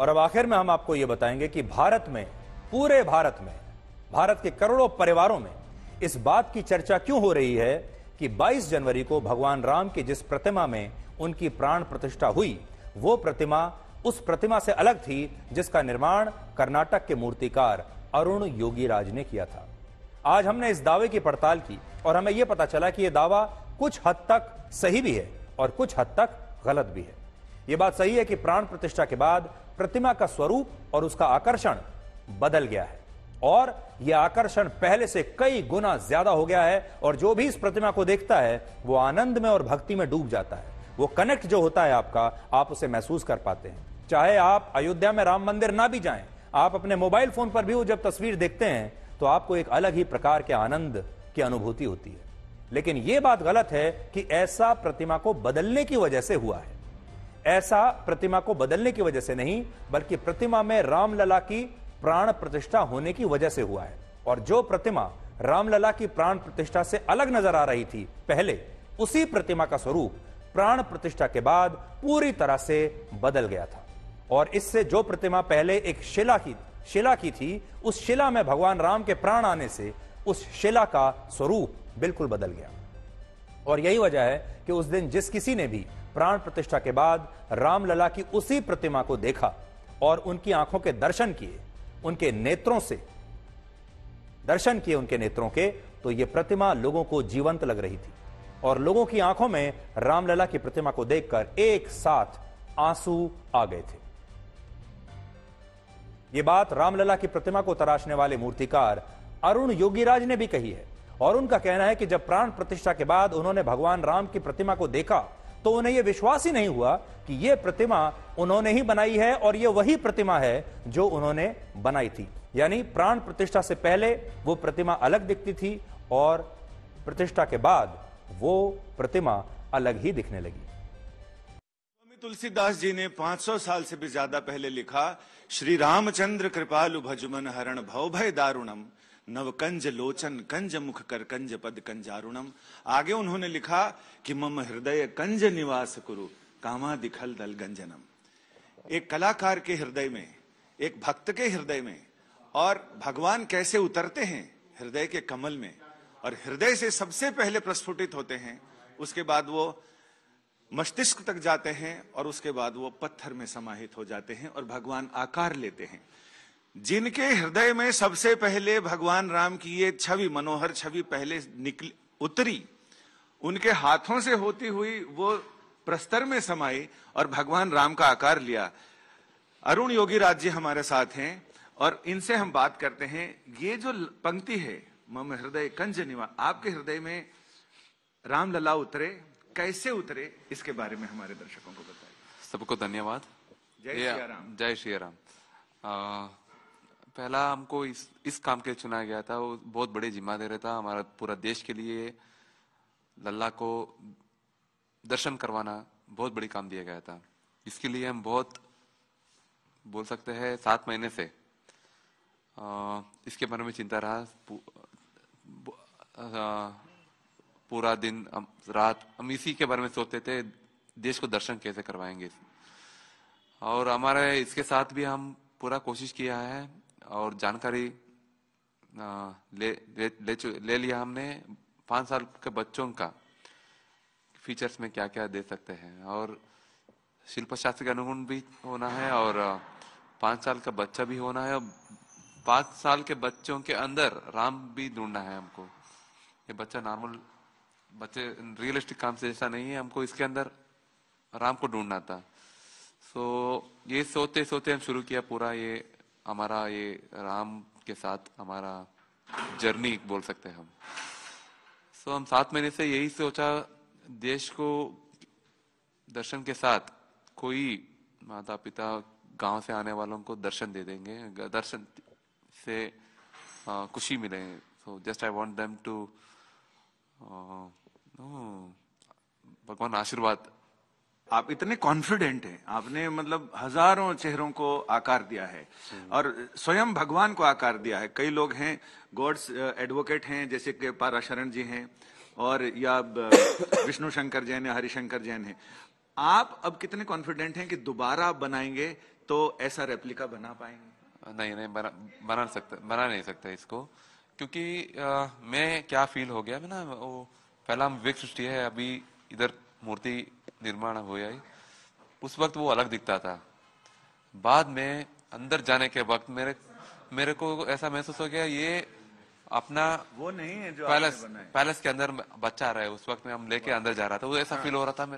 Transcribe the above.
और अब आखिर में हम आपको यह बताएंगे कि भारत में पूरे भारत में भारत के करोड़ों परिवारों में इस बात की चर्चा क्यों हो रही है कि 22 जनवरी को भगवान राम की जिस प्रतिमा में उनकी प्राण प्रतिष्ठा हुई वो प्रतिमा उस प्रतिमा से अलग थी जिसका निर्माण कर्नाटक के मूर्तिकार अरुण योगी राज ने किया था आज हमने इस दावे की पड़ताल की और हमें यह पता चला कि यह दावा कुछ हद तक सही भी है और कुछ हद तक गलत भी है यह बात सही है कि प्राण प्रतिष्ठा के बाद प्रतिमा का स्वरूप और उसका आकर्षण बदल गया है और यह आकर्षण पहले से कई गुना ज्यादा हो गया है और जो भी इस प्रतिमा को देखता है वो आनंद में और भक्ति में डूब जाता है वो कनेक्ट जो होता है आपका आप उसे महसूस कर पाते हैं चाहे आप अयोध्या में राम मंदिर ना भी जाएं आप अपने मोबाइल फोन पर भी वो जब तस्वीर देखते हैं तो आपको एक अलग ही प्रकार के आनंद की अनुभूति होती है लेकिन यह बात गलत है कि ऐसा प्रतिमा को बदलने की वजह से हुआ है ऐसा प्रतिमा को बदलने की वजह से नहीं बल्कि प्रतिमा में रामलला की प्राण प्रतिष्ठा होने की वजह से हुआ है और जो प्रतिमा रामलला की प्राण प्रतिष्ठा से अलग नजर आ रही थी पहले उसी प्रतिमा का स्वरूप प्राण प्रतिष्ठा के बाद पूरी तरह से बदल गया था और इससे जो प्रतिमा पहले एक शिला की शिला की थी उस शिला में भगवान राम के प्राण आने से उस शिला का स्वरूप बिल्कुल बदल गया और यही वजह है कि उस दिन जिस किसी ने भी प्राण प्रतिष्ठा के बाद रामलला की उसी प्रतिमा को देखा और उनकी आंखों के दर्शन किए उनके नेत्रों से दर्शन किए उनके नेत्रों के तो यह प्रतिमा लोगों को जीवंत लग रही थी और लोगों की आंखों में रामलला की प्रतिमा को देखकर एक साथ आंसू आ गए थे यह बात रामलला की प्रतिमा को तराशने वाले मूर्तिकार अरुण योगीराज ने भी कही है और उनका कहना है कि जब प्राण प्रतिष्ठा के बाद उन्होंने भगवान राम की प्रतिमा को देखा तो उन्हें यह विश्वास ही नहीं हुआ कि यह प्रतिमा उन्होंने ही बनाई है और यह वही प्रतिमा है जो उन्होंने बनाई थी यानी प्राण प्रतिष्ठा से पहले वो प्रतिमा अलग दिखती थी और प्रतिष्ठा के बाद वो प्रतिमा अलग ही दिखने लगी स्वामी तुलसीदास जी ने 500 साल से भी ज्यादा पहले लिखा श्री रामचंद्र कृपालु भजमन हरण भव भय दारुणम नवकंज लोचन कंज मुख कर कंज पद कंजारुणम आगे उन्होंने लिखा कि मम हृदय कंज निवास करु कामा दिखल दल गंजनम एक कलाकार के हृदय में एक भक्त के हृदय में और भगवान कैसे उतरते हैं हृदय के कमल में और हृदय से सबसे पहले प्रस्फुटित होते हैं उसके बाद वो मस्तिष्क तक जाते हैं और उसके बाद वो पत्थर में समाहित हो जाते हैं और भगवान आकार लेते हैं जिनके हृदय में सबसे पहले भगवान राम की ये छवि मनोहर छवि पहले निकली उतरी उनके हाथों से होती हुई वो प्रस्तर में समाई और भगवान राम का आकार लिया अरुण योगी राज जी हमारे साथ हैं और इनसे हम बात करते हैं ये जो पंक्ति है मम हृदय कंज निवा आपके हृदय में राम लला उतरे कैसे उतरे इसके बारे में हमारे दर्शकों को बताइए सबको धन्यवाद जय श्री राम जय श्री राम पहला हमको इस इस काम के लिए चुना गया था वो बहुत बड़े जिम्मा दे रहा था हमारा पूरा देश के लिए लल्ला को दर्शन करवाना बहुत बड़ी काम दिया गया था इसके लिए हम बहुत बोल सकते हैं सात महीने से आ, इसके बारे में चिंता रहा पूरा दिन रात हम इसी के बारे में सोचते थे देश को दर्शन कैसे करवाएंगे और हमारे इसके साथ भी हम पूरा कोशिश किया है और जानकारी ले ले, ले, ले लिया हमने पांच साल के बच्चों का फीचर्स में क्या क्या दे सकते हैं और शिल्प शास्त्र के अनुगुण भी होना है और पांच साल का बच्चा भी होना है पांच साल के बच्चों के अंदर राम भी ढूंढना है हमको ये बच्चा नॉर्मल बच्चे रियलिस्टिक काम से जैसा नहीं है हमको इसके अंदर राम को ढूंढना था सो so, ये सोते सोते हम शुरू किया पूरा ये हमारा ये राम के साथ हमारा जर्नी बोल सकते हैं हम सो so, हम सात महीने से यही सोचा देश को दर्शन के साथ कोई माता पिता गांव से आने वालों को दर्शन दे देंगे दर्शन से खुशी मिले so just I want them to भगवान आशीर्वाद आप इतने कॉन्फिडेंट हैं आपने मतलब हजारों चेहरों को आकार दिया है हम्म। और स्वयं भगवान को आकार दिया है कई लोग हैं गॉड्स एडवोकेट uh, हैं जैसे कि पाराशरण जी हैं और या uh, विष्णु शंकर जैन या हरिशंकर जैन हैं आप अब कितने कॉन्फिडेंट हैं कि दोबारा बनाएंगे तो ऐसा रेप्लिका बना पाएंगे नहीं नहीं बना बना सकता बना नहीं सकते इसको क्योंकि आ, uh, मैं क्या फील हो गया ना वो पहला है अभी इधर मूर्ति निर्माण हो उस वक्त वो अलग दिखता था बाद में अंदर जाने के वक्त मेरे मेरे को ऐसा महसूस हो गया ये अपना वो नहीं है जो पैलेस पैलेस के अंदर बच्चा रहा है उस वक्त में हम लेके अंदर जा रहा था वो ऐसा हाँ। फील हो रहा था मेरे